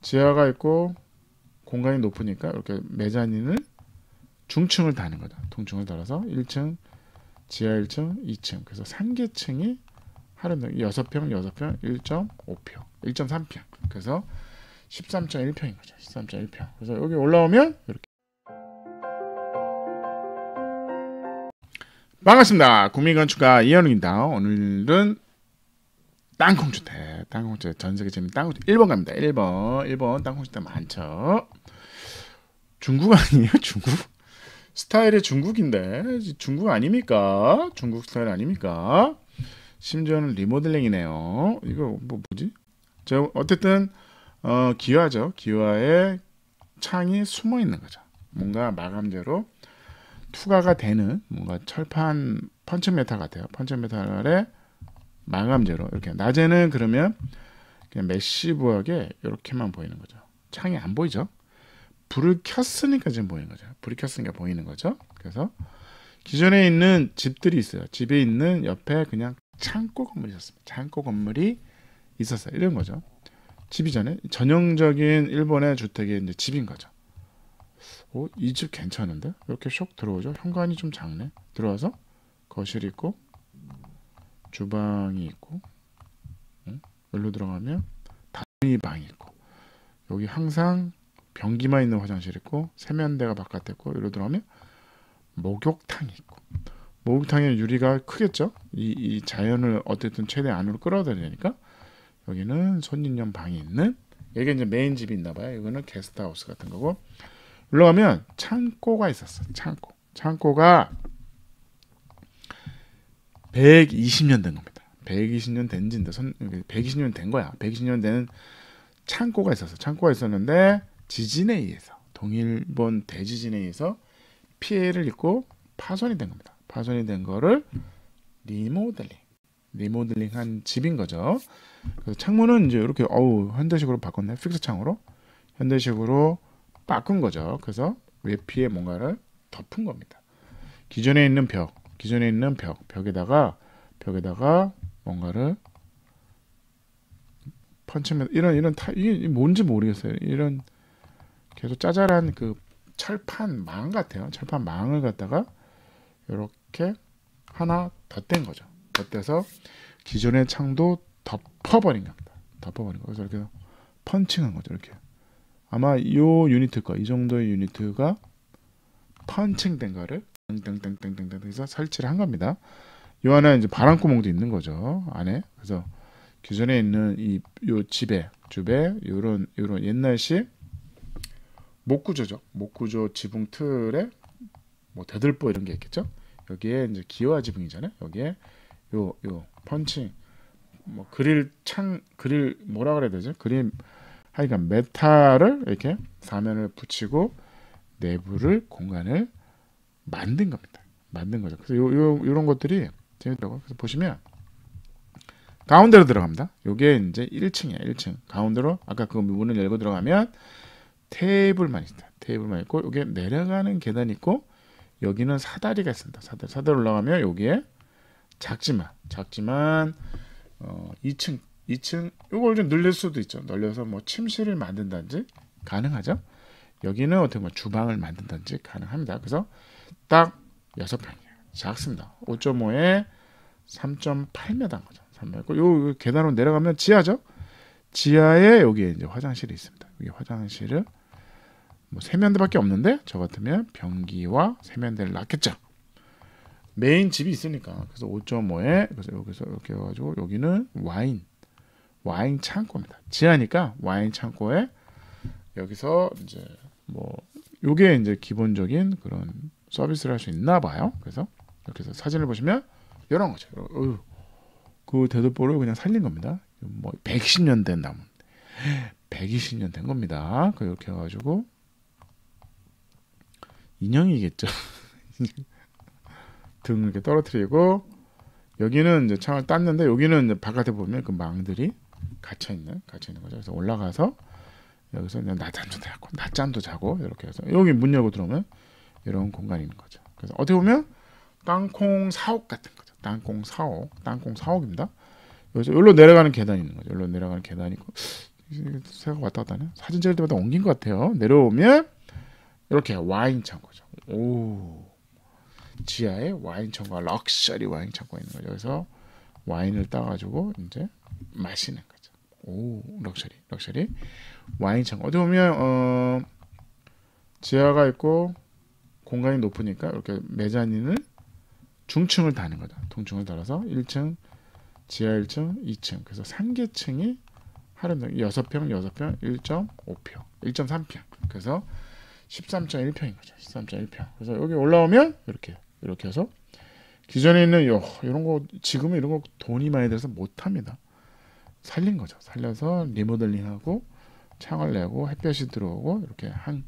지하가 있고 공간이 높으니까 이렇게 메자닌을 중층을 다는 거다. 통층을 달아서 1층, 지하 1층, 2층. 그래서 3계층이 하루는 6평, 6평, 1.5평, 1.3평. 그래서 13.1평인 거죠. 13.1평. 그래서 여기 올라오면 이렇게 반갑습니다. 국민건축가 이현욱입니다. 오늘은 땅콩주택, 땅콩주택 전 세계 재밌는 땅콩주택 1번 갑니다. 1번, 1번 땅콩주택 많죠. 중국 아니에요? 중국? 스타일이 중국인데 중국 아닙니까? 중국 스타일 아닙니까? 심지어는 리모델링이네요. 이거 뭐 뭐지? 저 어쨌든 어, 기와죠. 기와의 창이 숨어 있는 거죠. 뭔가 마감재로 투과가 되는 뭔가 철판 펀치메탈 같아요. 펀치메탈래 마감제로 이렇게 낮에는 그러면 그냥 메시브하게 이렇게만 보이는 거죠. 창이 안 보이죠. 불을 켰으니까 지금 보이는 거죠. 불이 켰으니까 보이는 거죠. 그래서 기존에 있는 집들이 있어요. 집에 있는 옆에 그냥 창고 건물이 있었습니다. 창고 건물이 있었어요. 이런 거죠. 집이잖아요. 전형적인 일본의 주택이 이제 집인 거죠. 어, 이집 괜찮은데? 이렇게 쇽 들어오죠. 현관이 좀 작네. 들어와서 거실 있고 주방이 있고 여기로 들어가면 다리 방이 있고 여기 항상 변기만 있는 화장실 있고 세면대가 바깥에 있고 여기로 들어가면 목욕탕이 있고 목욕탕에 유리가 크겠죠 이, 이 자연을 어쨌든 최대 안으로 끌어들여야 되니까 여기는 손님용 방이 있는 여기 이제 메인 집이 있나 봐요 이거는 게스트하우스 같은 거고 올라가면 창고가 있었어 창고 창고가 120년 된 겁니다. 120년 된지데선 120년 된 거야. 120년 된 창고가 있었어. 창고가 있었는데 지진에 의해서 동일본 대지진에 의해서 피해를 입고 파손이 된 겁니다. 파손이 된 거를 리모델링, 리모델링한 집인 거죠. 그래서 창문은 이제 이렇게 어우 현대식으로 바꿨네. 픽스 창으로 현대식으로 바꾼 거죠. 그래서 외피에 뭔가를 덮은 겁니다. 기존에 있는 벽, 기존에 있는 벽, 벽에다가 벽에다가 뭔가를 펀치면 이런 이런 타, 이게 뭔지 모르겠어요. 이런 계속 짜잘한 그 철판 망 같아요. 철판 망을 갖다가 이렇게 하나 덧댄 거죠. 덧대서 기존의 창도 덮어버린 겁니다. 덮어버린 거죠. 이렇게 펀칭한 거죠. 이렇게 아마 이 유니트가 이 정도의 유니트가 펀칭된 거를 등등등등등 해서 설치를 한 겁니다. 요 안에 이제 바람구멍도 있는 거죠 안에. 그래서 기존에 있는 이 요 집에 집에 요런 요런 옛날식 목구조죠. 목구조 지붕 틀에 뭐 대들보 이런 게 있겠죠. 여기에 이제 기와 지붕이잖아요. 여기에 요 요 펀칭 뭐 그릴 창 그릴 뭐라 그래야 되죠? 그림 하여간 메탈을 이렇게 사면을 붙이고 내부를 공간을 만든 겁니다. 만든 거죠. 그래서 요, 요, 요런 것들이 재밌더라고요. 그래서 보시면 가운데로 들어갑니다. 요게 이제 1층이야, 1층. 가운데로 아까 그 문을 열고 들어가면 테이블만 있다. 테이블만 있고 요게 내려가는 계단 있고 여기는 사다리가 있습니다. 사다리, 사다리 올라가면 여기에 작지만 작지만 어, 2층 2층 이걸 좀 늘릴 수도 있죠. 늘려서 뭐 침실을 만든다든지 가능하죠. 여기는 어떻게 보면 주방을 만든다든지 가능합니다. 그래서 딱 6평이에요. 작습니다. 5.5에 3.8m인 거죠. 3m. 요, 요 계단으로 내려가면 지하죠. 지하에 여기에 이제 화장실이 있습니다. 여기 화장실은뭐 세면대밖에 없는데 저 같으면 변기와 세면대를 놨겠죠. 메인 집이 있으니까 그래서 5.5에 그래서 여기서 이렇게 해가지고 여기는 와인 와인 창고입니다. 지하니까 와인 창고에 여기서 이제 뭐 요게 이제 기본적인 그런 서비스를 할 수 있나 봐요. 그래서 이렇게 해서 사진을 보시면 이런 거죠. 어, 어휴, 그 대도보를 그냥 살린 겁니다. 뭐1 2 0년된 나무. 120년 된 겁니다. 그렇게 해가지고 인형이겠죠. 등 이렇게 떨어뜨리고 여기는 이제 창을 땄는데 여기는 바깥에 보면 그 망들이 갇혀 있는 갇혀 있는 거죠. 그래서 올라가서 여기서 낮잠도 자고 낮잠도 자고 이렇게 해서 여기 문 열고 들어오면 이런 공간이 있는 거죠. 그래서 어떻게 보면 땅콩 사옥 같은 거죠. 땅콩 사옥, 땅콩 사옥입니다. 여기서 여기로 내려가는 계단이 있는 거죠. 여기로 내려가는 계단이 있고 새가 왔다 갔다 하네. 사진 찍을 때마다 옮긴 것 같아요. 내려오면 이렇게 와인 창고죠. 오 지하에 와인 창고가 럭셔리 와인 창고 있는 거죠. 여기서 와인을 따가지고 이제 마시는 오 럭셔리 럭셔리 와인창 어디 보면 어 지하가 있고 공간이 높으니까 이렇게 메자닌을 중층을 다는 거다 동층을 달아서 1층 지하 1층 2층 그래서 3계층이 하루는 6평 6평 1.5평 1.3평 그래서 13.1평인 거죠 13.1평 그래서 여기 올라오면 이렇게 이렇게 해서 기존에 있는 요 이런 거 지금은 이런 거 돈이 많이 들어서 못 합니다 살린 거죠. 살려서 리모델링하고 창을 내고 햇볕이 들어오고 이렇게 한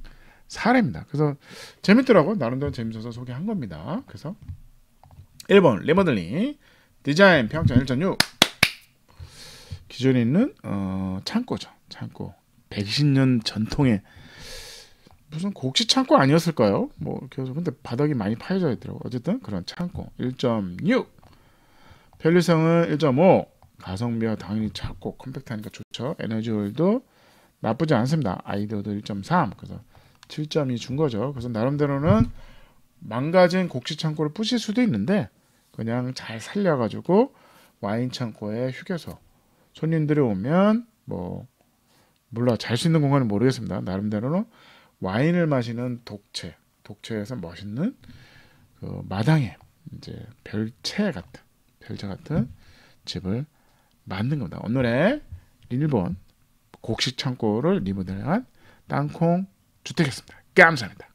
사례입니다. 그래서 재밌더라고 나름대로 재밌어서 소개한 겁니다. 그래서 1번 리모델링 디자인 평창1.6 기존에 있는 어, 창고죠. 창고 110년 전통의 무슨 곡식 창고 아니었을까요? 뭐 계속 근데 바닥이 많이 파여져 있더라고. 어쨌든 그런 창고 1.6 편리성은 1.5 가성비와 당연히 작고 컴팩트하니까 좋죠. 에너지홀도 나쁘지 않습니다. 아이디어도 1.3 그래서 7.2 준 거죠. 그래서 나름대로는 망가진 곡식 창고를 부실 수도 있는데 그냥 잘 살려가지고 와인 창고에 휴게소 손님들이 오면 뭐 몰라 잘 수 있는 공간은 모르겠습니다. 나름대로는 와인을 마시는 독채 독채에서 멋있는 그 마당에 이제 별채 같은 별채 같은 집을 만든 겁니다. 오늘의 일본 곡식 창고를 리모델링한 땅콩 주택이었습니다. 감사합니다.